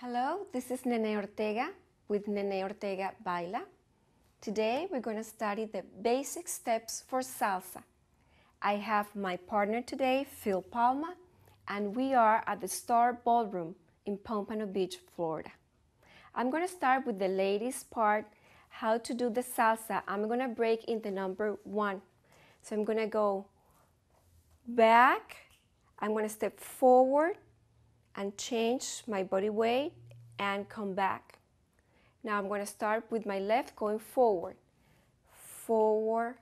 Hello, this is Nene Ortega with Nene Ortega Baila. Today we're going to study the basic steps for salsa. I have my partner today, Phil Palma, and we are at the Star Ballroom in Pompano Beach, Florida. I'm going to start with the ladies part, how to do the salsa. I'm going to break into number one. So I'm going to go back, I'm going to step forward, and change my body weight and come back. Now I'm going to start with my left going forward, forward,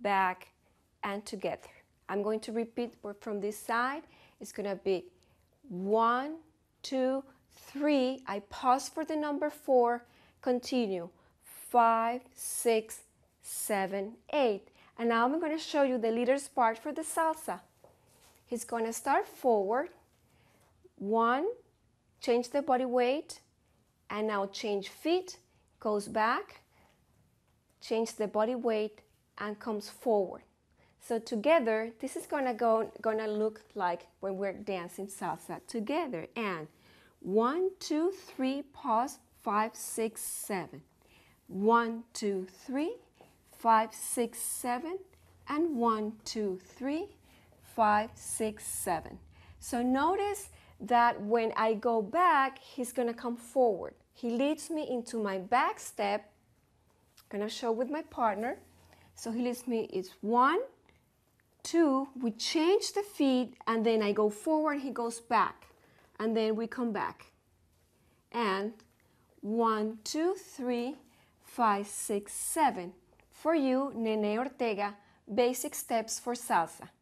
back, and together. I'm going to repeat from this side. It's going to be one, two, three. I pause for the number four, continue, five, six, seven, eight. And now I'm going to show you the leader's part for the salsa. He's going to start forward, one, change the body weight, and now change feet, goes back, change the body weight, and comes forward. So together, this is gonna go gonna look like when we're dancing salsa together. And one, two, three, pause, five, six, seven. One, two, three, five, six, seven, and one, two, three, five, six, seven. So notice that when I go back, he's gonna come forward. He leads me into my back step. I'm gonna show with my partner. So he leads me, it's one, two, we change the feet, and then I go forward, he goes back. And then we come back. And one, two, three, five, six, seven. For you, Nene Ortega, basic steps for salsa.